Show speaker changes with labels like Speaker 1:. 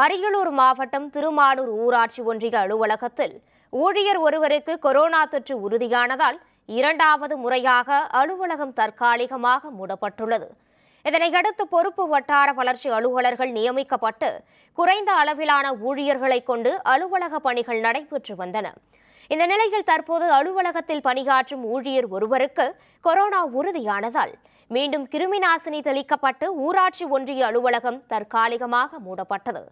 Speaker 1: அரியலூர் மாவட்டம் திருமானூர் ஊராட்சி ஒன்றிய அலுவலகத்தில் ஊழியர் ஒருவருக்கு கொரோனா தொற்று உறுதியானதால் இரண்டாவது முறையாக அலுவலகம் தற்காலிகமாக மூடப்பட்டுள்ளது இதனையடுத்து பொறுப்பு வட்டார வளர்ச்சி அலுவலர்கள் நியமிக்கப்பட்டு குறைந்த அளவிலான ஊழியர்களை கொண்டு அலுவலக பணிகள் நடைபெற்று வந்தன இந்த நிலையில் தற்போது அலுவலகத்தில் பணியாற்றும் ஊழியர் ஒருவருக்கு கொரோனா உறுதியானதால் மீண்டும் கிருமி நாசினி தெளிக்கப்பட்டு ஊராட்சி ஒன்றிய அலுவலகம் தற்காலிகமாக மூடப்பட்டது